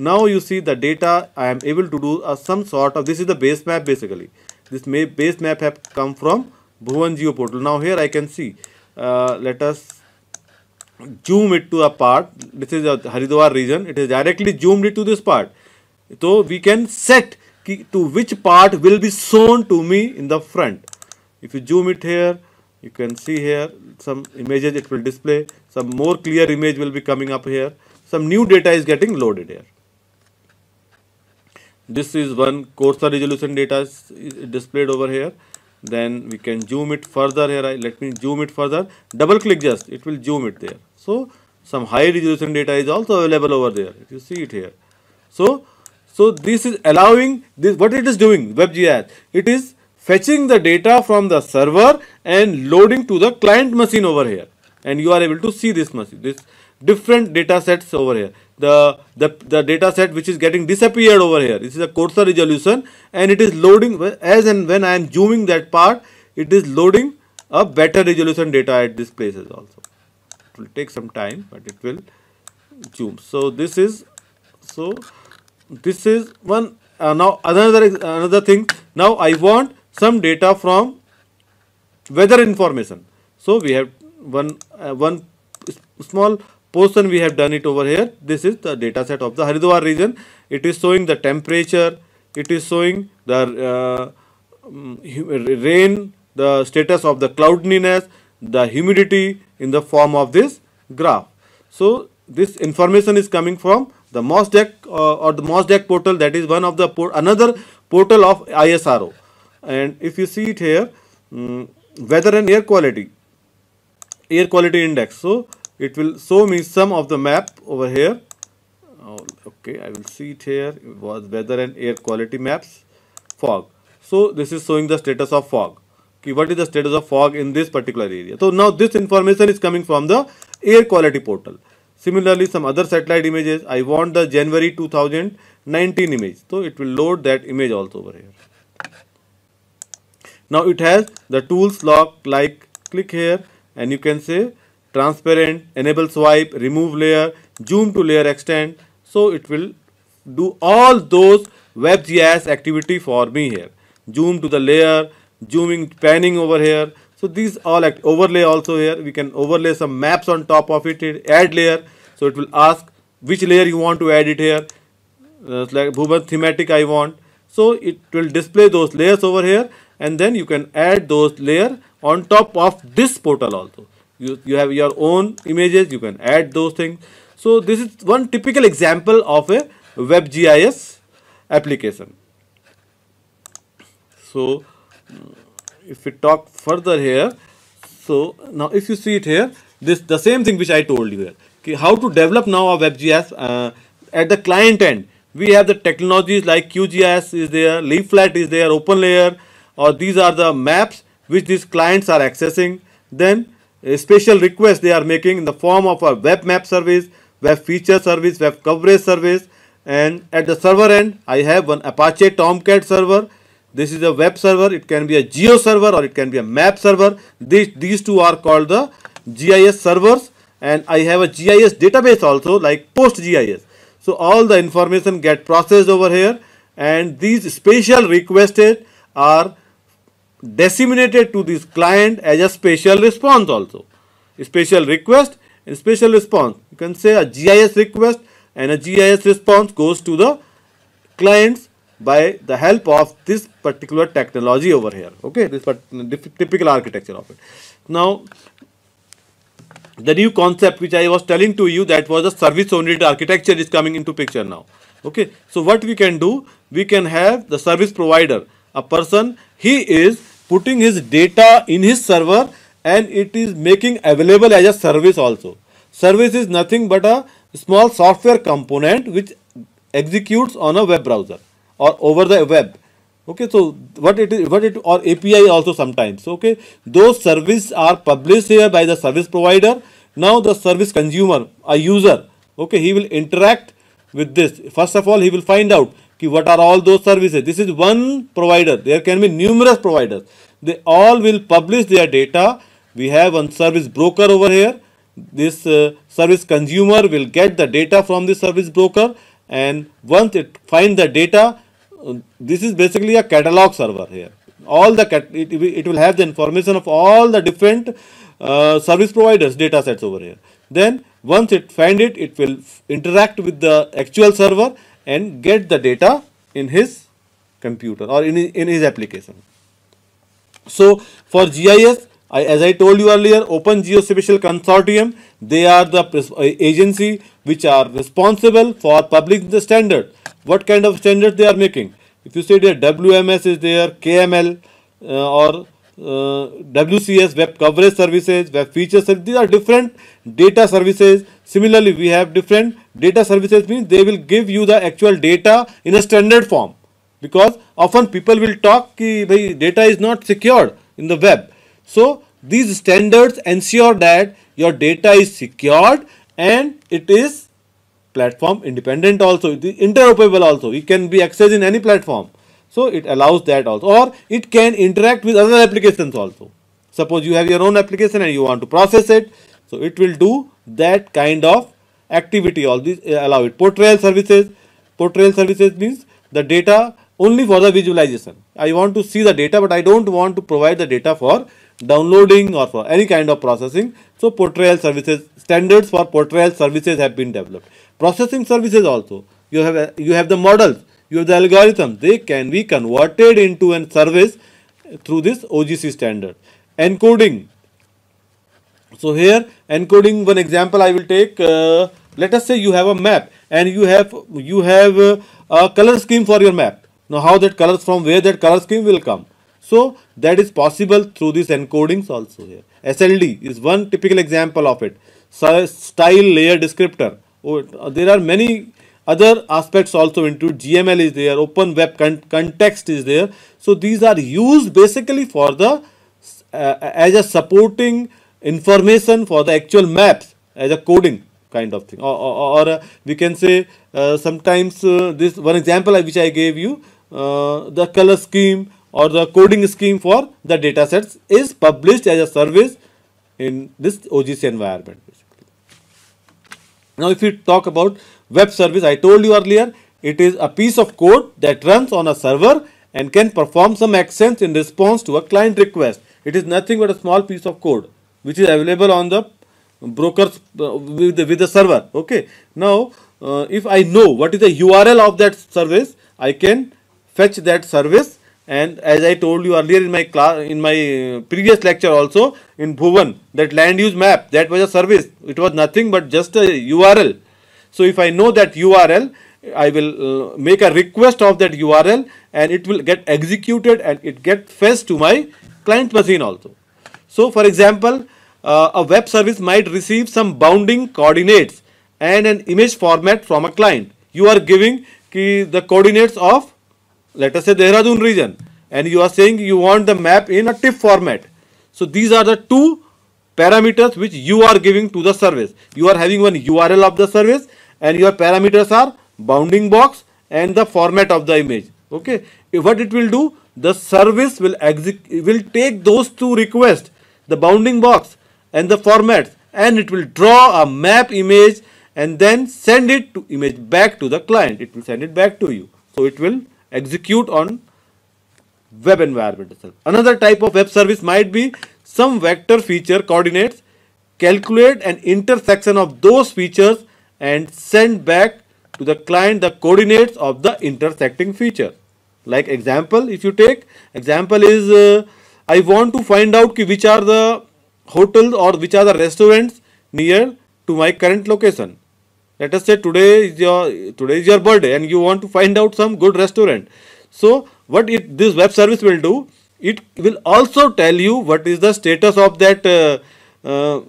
now you see the data i am able to do uh, some sort of this is the base map basically this may, base map have come from bhuvan geo portal now here i can see uh, let us zoom it to a part. This is a Haridwar region. It is directly zoomed it to this part. So we can set to which part will be shown to me in the front. If you zoom it here, you can see here some images it will display. Some more clear image will be coming up here. Some new data is getting loaded here. This is one coarse resolution data is displayed over here. Then we can zoom it further here. Let me zoom it further. Double click just, it will zoom it there. So some high resolution data is also available over there. If you see it here. So so this is allowing this what it is doing WebGIS. It is fetching the data from the server and loading to the client machine over here. And you are able to see this machine, this different data sets over here. The, the, the data set which is getting disappeared over here. This is a coarser resolution and it is loading as and when I am zooming that part, it is loading a better resolution data at this places also will take some time but it will zoom so this is so this is one uh, now another another thing now i want some data from weather information so we have one uh, one small portion we have done it over here this is the data set of the haridwar region it is showing the temperature it is showing the uh, mm, rain the status of the cloudiness the humidity in the form of this graph. So this information is coming from the MOSDEC uh, or the MOSDEC portal that is one of the por another portal of ISRO and if you see it here um, weather and air quality air quality index so it will show me some of the map over here oh, okay I will see it here it was weather and air quality maps fog so this is showing the status of fog what is the status of fog in this particular area. So now this information is coming from the air quality portal. Similarly, some other satellite images. I want the January 2019 image. So it will load that image also over here. Now it has the tools lock like click here and you can say transparent, enable swipe, remove layer, zoom to layer extend. So it will do all those Web GIS activity for me here. Zoom to the layer, zooming panning over here so these all act overlay also here we can overlay some maps on top of it add layer so it will ask which layer you want to add it here uh, like Bhuvan thematic I want so it will display those layers over here and then you can add those layer on top of this portal also you, you have your own images you can add those things so this is one typical example of a web GIS application so if we talk further here so now if you see it here this the same thing which i told you here okay, how to develop now a webgis uh, at the client end we have the technologies like qgis is there leaflet is there openlayer or these are the maps which these clients are accessing then a special request they are making in the form of a web map service web feature service web coverage service and at the server end i have one apache tomcat server this is a web server, it can be a geo server or it can be a map server. These, these two are called the GIS servers and I have a GIS database also like PostGIS. So all the information get processed over here and these special requested are disseminated to this client as a special response also. Spatial special request and special response. You can say a GIS request and a GIS response goes to the client's by the help of this particular technology over here okay this typical architecture of it now the new concept which i was telling to you that was a service oriented architecture is coming into picture now okay so what we can do we can have the service provider a person he is putting his data in his server and it is making available as a service also service is nothing but a small software component which executes on a web browser or over the web okay so what it is what it or api also sometimes okay those service are published here by the service provider now the service consumer a user okay he will interact with this first of all he will find out ki what are all those services this is one provider there can be numerous providers they all will publish their data we have one service broker over here this uh, service consumer will get the data from the service broker and once it finds the data this is basically a catalog server here all the it, it will have the information of all the different uh, service providers data sets over here then once it find it it will interact with the actual server and get the data in his computer or in, in his application so for gis I, as I told you earlier, Open Geospatial Consortium, they are the uh, agency which are responsible for publishing the standard what kind of standards they are making. If you say the WMS is there, KML uh, or uh, WCS, web coverage services, web feature services, these are different data services. Similarly, we have different data services means they will give you the actual data in a standard form because often people will talk that data is not secured in the web. So, these standards ensure that your data is secured and it is platform independent also, it is interoperable also. It can be accessed in any platform. So it allows that also or it can interact with other applications also. Suppose you have your own application and you want to process it. So it will do that kind of activity all these uh, allow it. Portrayal services, portrayal services means the data only for the visualization. I want to see the data but I don't want to provide the data for downloading or for any kind of processing. So portrayal services, standards for portrayal services have been developed processing services also you have a, you have the models you have the algorithms they can be converted into a service through this ogc standard encoding so here encoding one example i will take uh, let us say you have a map and you have you have uh, a color scheme for your map now how that colors from where that color scheme will come so that is possible through these encodings also here sld is one typical example of it so, style layer descriptor Oh, uh, there are many other aspects also into GML is there, open web con context is there. So these are used basically for the uh, as a supporting information for the actual maps as a coding kind of thing or, or, or uh, we can say uh, sometimes uh, this one example which I gave you uh, the color scheme or the coding scheme for the data sets is published as a service in this OGC environment. Now if you talk about web service, I told you earlier, it is a piece of code that runs on a server and can perform some actions in response to a client request. It is nothing but a small piece of code which is available on the brokers uh, with, the, with the server. Okay. Now, uh, if I know what is the URL of that service, I can fetch that service and as i told you earlier in my class in my previous lecture also in bhuvan that land use map that was a service it was nothing but just a url so if i know that url i will uh, make a request of that url and it will get executed and it get fetched to my client machine also so for example uh, a web service might receive some bounding coordinates and an image format from a client you are giving the coordinates of let us say Dehradun region and you are saying you want the map in a TIFF format. So these are the two parameters which you are giving to the service. You are having one URL of the service and your parameters are bounding box and the format of the image. Okay. What it will do? The service will will take those two requests, the bounding box and the formats and it will draw a map image and then send it to image back to the client. It will send it back to you. So it will execute on web environment itself. Another type of web service might be some vector feature coordinates calculate an intersection of those features and send back to the client the coordinates of the intersecting feature. Like example, if you take example is uh, I want to find out ki which are the hotels or which are the restaurants near to my current location let us say today is your today is your birthday and you want to find out some good restaurant so what it this web service will do it will also tell you what is the status of that uh, uh,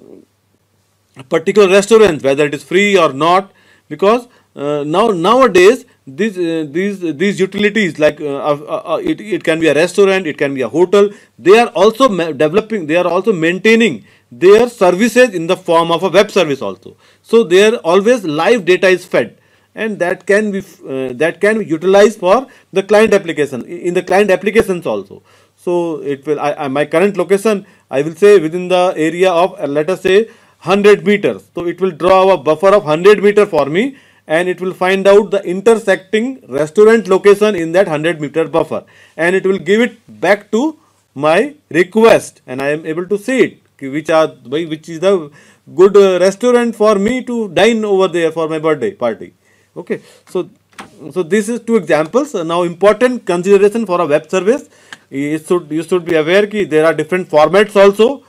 particular restaurant whether it is free or not because uh, now nowadays these uh, these these utilities like uh, uh, it, it can be a restaurant it can be a hotel they are also developing they are also maintaining their services in the form of a web service also. So there always live data is fed and that can be uh, that can be utilized for the client application in the client applications also. So it will I, I, my current location I will say within the area of uh, let us say 100 meters. So it will draw a buffer of 100 meter for me and it will find out the intersecting restaurant location in that 100 meter buffer and it will give it back to my request and I am able to see it which are which is the good uh, restaurant for me to dine over there for my birthday party okay so so this is two examples uh, now important consideration for a web service you should you should be aware ki there are different formats also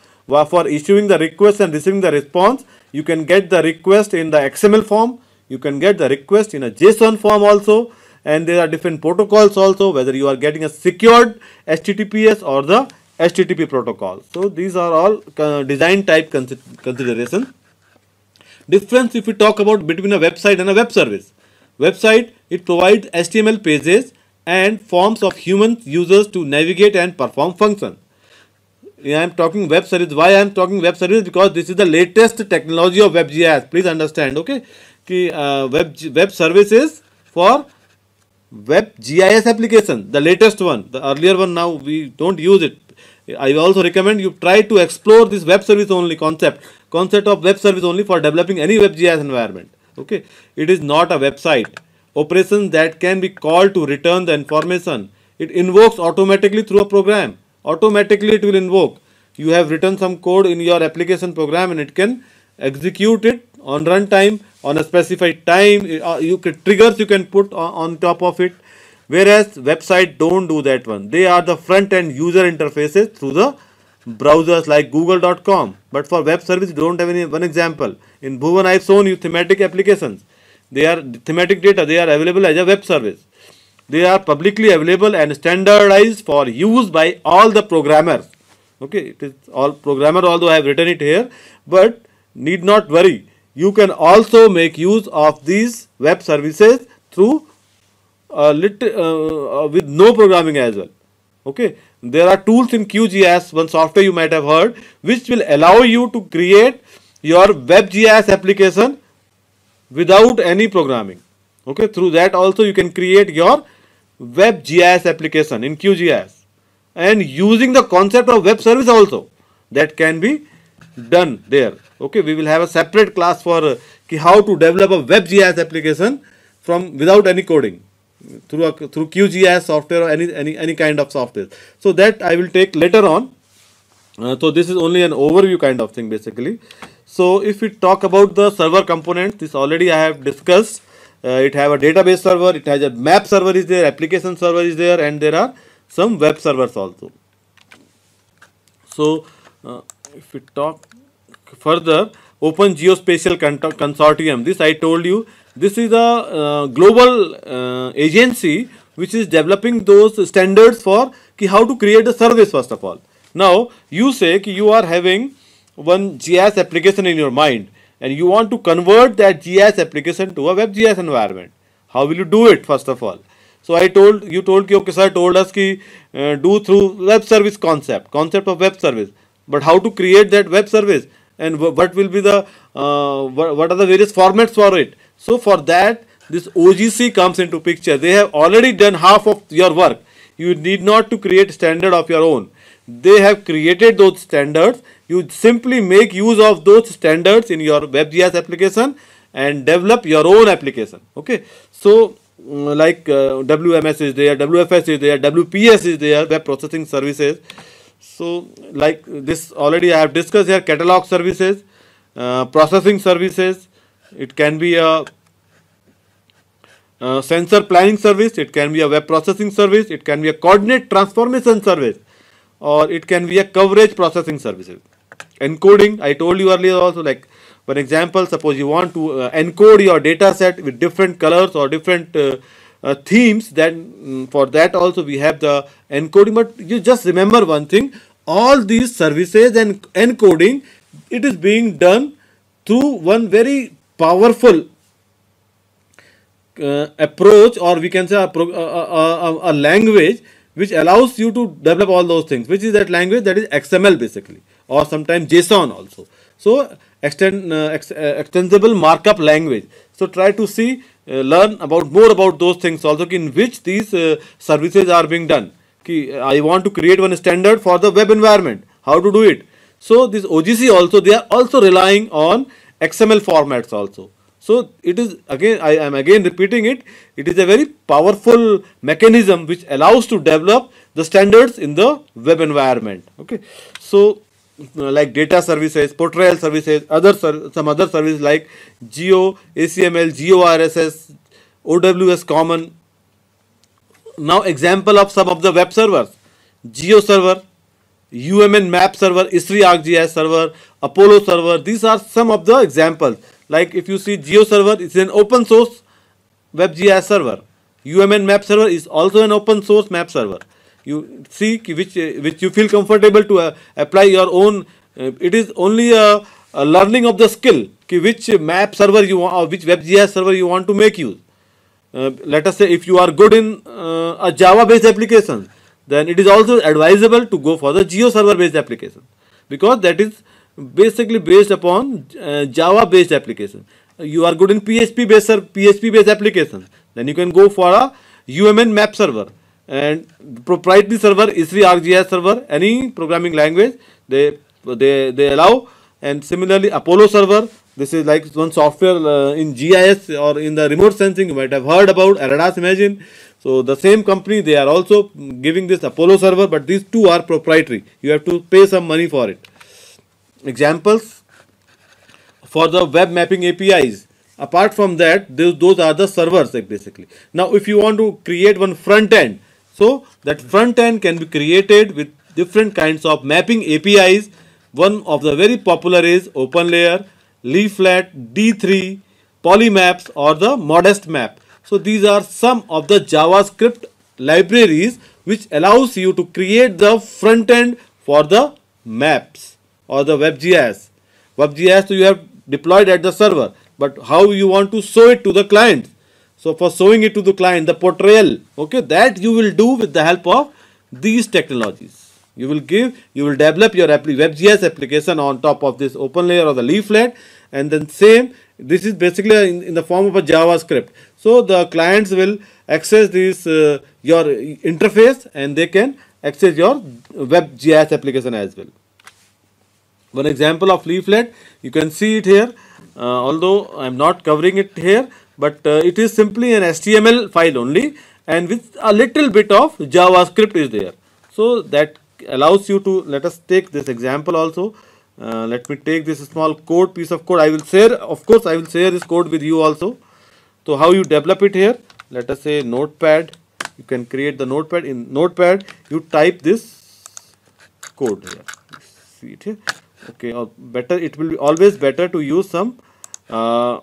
for issuing the request and receiving the response you can get the request in the xml form you can get the request in a json form also and there are different protocols also whether you are getting a secured https or the HTTP protocol. So these are all uh, design type consideration. Difference if we talk about between a website and a web service. Website, it provides HTML pages and forms of human users to navigate and perform function. I am talking web service. Why I am talking web service? Because this is the latest technology of WebGIS. Please understand, okay? Ki, uh, web, web services for web GIS application, the latest one. The earlier one now we don't use it I also recommend you try to explore this web service only concept, concept of web service only for developing any WebGIS environment. Okay, it is not a website. Operation that can be called to return the information. It invokes automatically through a program. Automatically it will invoke. You have written some code in your application program and it can execute it on runtime on a specified time. Uh, you triggers you can put on top of it whereas website don't do that one they are the front end user interfaces through the browsers like google.com but for web service don't have any one example in bhuvan i've shown you thematic applications they are thematic data they are available as a web service they are publicly available and standardized for use by all the programmers okay it is all programmer although i have written it here but need not worry you can also make use of these web services through uh, uh, with no programming as well. Okay, there are tools in QGIS, one software you might have heard, which will allow you to create your WebGIS application without any programming. Okay, through that also you can create your WebGIS application in QGIS and using the concept of web service also that can be done there. Okay, we will have a separate class for uh, how to develop a WebGIS application from without any coding through a, through QGIS software or any any any kind of software. So that I will take later on. Uh, so this is only an overview kind of thing basically. So if we talk about the server component, this already I have discussed. Uh, it have a database server, it has a map server is there, application server is there, and there are some web servers also. So uh, if we talk further, Open Geospatial Consortium. This I told you this is a uh, global uh, agency which is developing those standards for ki how to create a service first of all. Now, you say ki you are having one GIS application in your mind and you want to convert that GIS application to a WebGIS environment. How will you do it first of all? So I told you told ki okay sir told us ki uh, do through web service concept concept of web service. But how to create that web service and what will be the uh, what are the various formats for it? So for that, this OGC comes into picture. They have already done half of your work. You need not to create standard of your own. They have created those standards. You simply make use of those standards in your WebGIS application and develop your own application. Okay. So mm, like uh, WMS is there, WFS is there, WPS is there, web processing services. So like this already I have discussed here catalog services, uh, processing services, it can be a uh, sensor planning service, it can be a web processing service, it can be a coordinate transformation service, or it can be a coverage processing services. Encoding, I told you earlier also like for example, suppose you want to uh, encode your data set with different colors or different uh, uh themes, then mm, for that also we have the encoding. But you just remember one thing, all these services and encoding, it is being done through one very powerful uh, approach or we can say a, a, a, a, language which allows you to develop all those things which is that language that is xml basically or sometimes json also so extend, uh, ex, uh, extensible markup language so try to see uh, learn about more about those things also in which these uh, services are being done i want to create one standard for the web environment how to do it so this ogc also they are also relying on XML formats also. So it is again, I am again repeating it, it is a very powerful mechanism which allows to develop the standards in the web environment. Okay. So like data services, portrayal services, other some other services like Geo, ACML, GeoRSS, OWS Common. Now example of some of the web servers, Geo server, UMN map server, ISRI ArcGIS server, Apollo server. These are some of the examples. Like if you see Geo server, it's an open source WebGIS server. UMN map server is also an open source map server. You see which which you feel comfortable to uh, apply your own. Uh, it is only a, a, learning of the skill ki which map server you want or which WebGIS server you want to make use. Uh, let us say if you are good in uh, a Java based application, then it is also advisable to go for the Geo server based application because that is basically based upon uh, Java based application. You are good in PHP based PHP based application. Then you can go for a UMN map server and proprietary server S3 ArcGIS server. Any programming language they they they allow. And similarly Apollo server. This is like one software uh, in GIS or in the remote sensing. You might have heard about Aradas Imagine. So the same company they are also giving this Apollo server, but these two are proprietary. You have to pay some money for it. Examples for the web mapping APIs. Apart from that, those, those are the servers basically. Now, if you want to create one front end, so that front end can be created with different kinds of mapping APIs. One of the very popular is OpenLayer, Leaflet, D3, Polymaps or the Modest Map. So these are some of the JavaScript libraries which allows you to create the front end for the maps or the WebGIS. WebGIS so you have deployed at the server, but how you want to show it to the client. So for showing it to the client, the portrayal, okay, that you will do with the help of these technologies. You will give, you will develop your WebGIS application on top of this open layer or the leaflet and then same, this is basically in, in the form of a JavaScript. So the clients will access this, uh, your interface and they can access your WebGIS application as well. One example of leaflet, you can see it here, uh, although I am not covering it here, but uh, it is simply an HTML file only and with a little bit of JavaScript is there. So that allows you to, let us take this example also. Uh, let me take this small code piece of code. I will share, of course, I will share this code with you also. So how you develop it here, let us say notepad, you can create the notepad. In notepad, you type this code here. See it here okay or uh, better it will be always better to use some uh,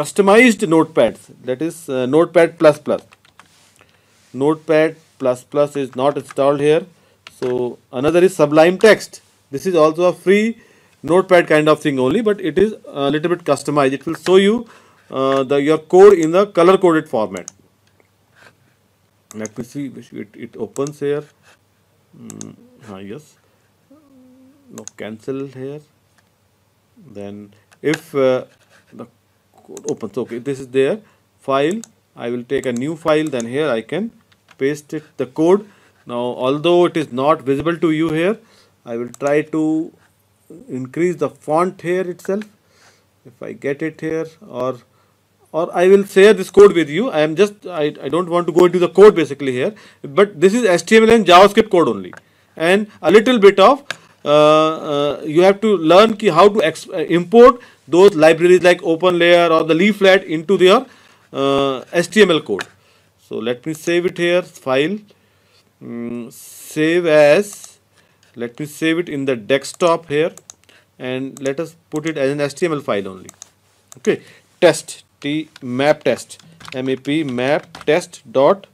customized notepads that is uh, notepad plus plus notepad plus plus is not installed here so another is sublime text this is also a free notepad kind of thing only but it is a little bit customized it will show you uh, the your code in the color coded format let me see it, it opens here mm, ah, yes no cancel here then if uh, the code opens okay this is there file I will take a new file then here I can paste it the code now although it is not visible to you here I will try to increase the font here itself if I get it here or or I will share this code with you I am just I, I don't want to go into the code basically here but this is HTML and JavaScript code only and a little bit of uh, uh, you have to learn how to uh, import those libraries like OpenLayer or the leaflet into their HTML code. So let me save it here file mm, save as let me save it in the desktop here and let us put it as an HTML file only okay test t map test map map test dot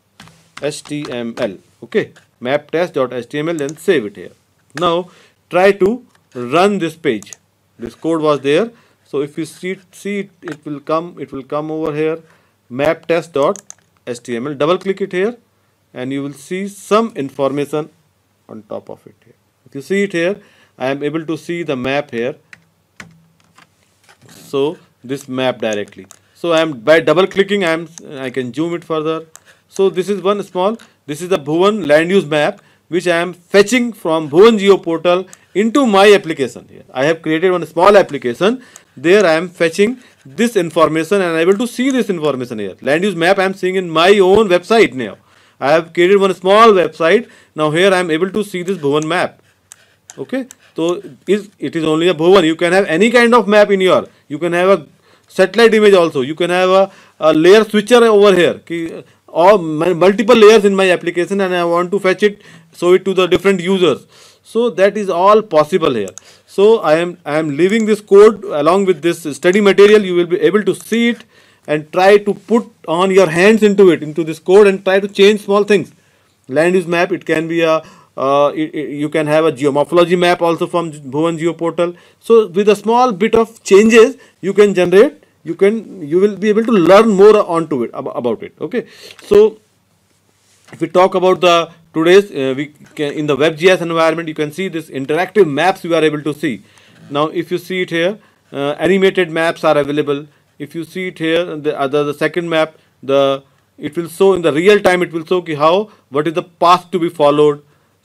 html okay map test dot html and save it here now try to run this page this code was there so if you see, see it, it will come it will come over here map test dot html double click it here and you will see some information on top of it here if you see it here I am able to see the map here so this map directly so I am by double clicking I am I can zoom it further so this is one small this is the Bhuvan land use map which I am fetching from Bhuvan Geo portal into my application here. I have created one small application. There I am fetching this information and I able to see this information here. Land use map I am seeing in my own website now. I have created one small website. Now here I am able to see this Bhuvan map. Okay. So is it is only a Bhuvan. You can have any kind of map in your. You can have a satellite image also. You can have a, a layer switcher over here. Or multiple layers in my application and I want to fetch it, show it to the different users so that is all possible here so i am i am leaving this code along with this study material you will be able to see it and try to put on your hands into it into this code and try to change small things land use map it can be a uh, it, it, you can have a geomorphology map also from Bhuvan Geoportal. So with a small bit of changes, you can generate. You can you will be able to learn more onto it about it. Okay. So if we talk about the today's uh, we can, in the WebGIS environment you can see this interactive maps you are able to see now if you see it here uh, animated maps are available if you see it here the other the second map the it will show in the real time it will show ki how what is the path to be followed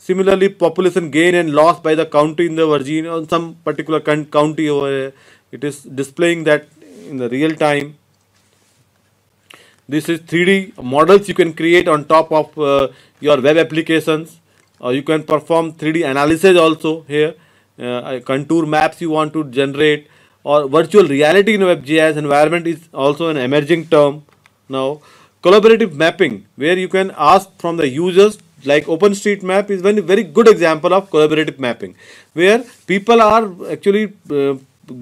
similarly population gain and loss by the county in the Virginia on some particular county over here it is displaying that in the real time this is 3D models you can create on top of uh, your web applications. Uh, you can perform 3D analysis also here. Uh, contour maps you want to generate or virtual reality in WebGIS environment is also an emerging term now. Collaborative mapping where you can ask from the users like OpenStreetMap is one very good example of collaborative mapping where people are actually uh,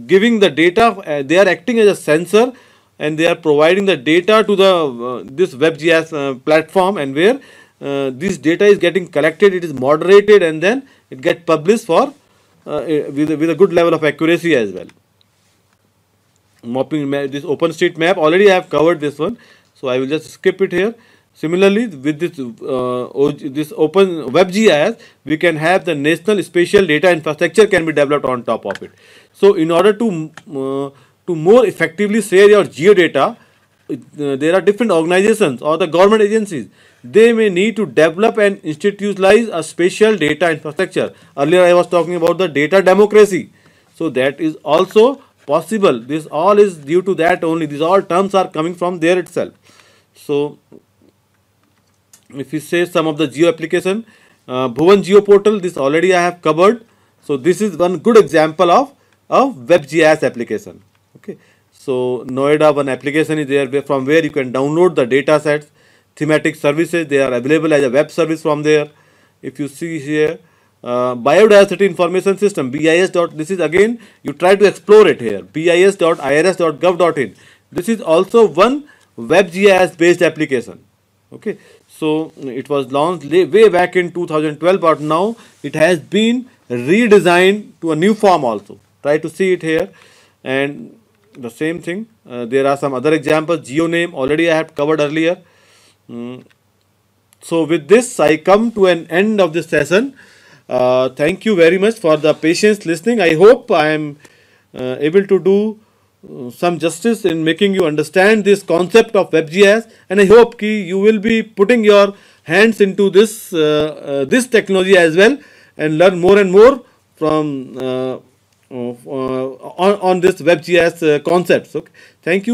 giving the data uh, they are acting as a sensor and they are providing the data to the uh, this WebGIS uh, platform and where uh, this data is getting collected, it is moderated and then it gets published for uh, with, with a good level of accuracy as well. Mapping this OpenStreetMap already I have covered this one, so I will just skip it here. Similarly, with this uh, this open WebGIS, we can have the national spatial data infrastructure can be developed on top of it. So, in order to uh, to more effectively share your geo data, uh, there are different organizations or the government agencies. They may need to develop and institutionalize a special data infrastructure. Earlier, I was talking about the data democracy. So that is also possible. This all is due to that only. These all terms are coming from there itself. So if we say some of the geo application, uh, Bhuvan Geo Portal, this already I have covered. So this is one good example of a WebGIS application. So Noida one application is there from where you can download the data sets, thematic services, they are available as a web service from there. If you see here, uh, biodiversity information system BIS. Dot, this is again you try to explore it here BIS.irs.gov.in. This is also one WebGIS based application. Okay, so it was launched way back in 2012, but now it has been redesigned to a new form also. Try to see it here, and the same thing uh, there are some other examples Geo name already I have covered earlier mm. so with this I come to an end of this session uh, thank you very much for the patience listening I hope I am uh, able to do uh, some justice in making you understand this concept of WebGIS and I hope ki you will be putting your hands into this uh, uh, this technology as well and learn more and more from uh, on, on this WebGIS uh, concepts. Okay, thank you.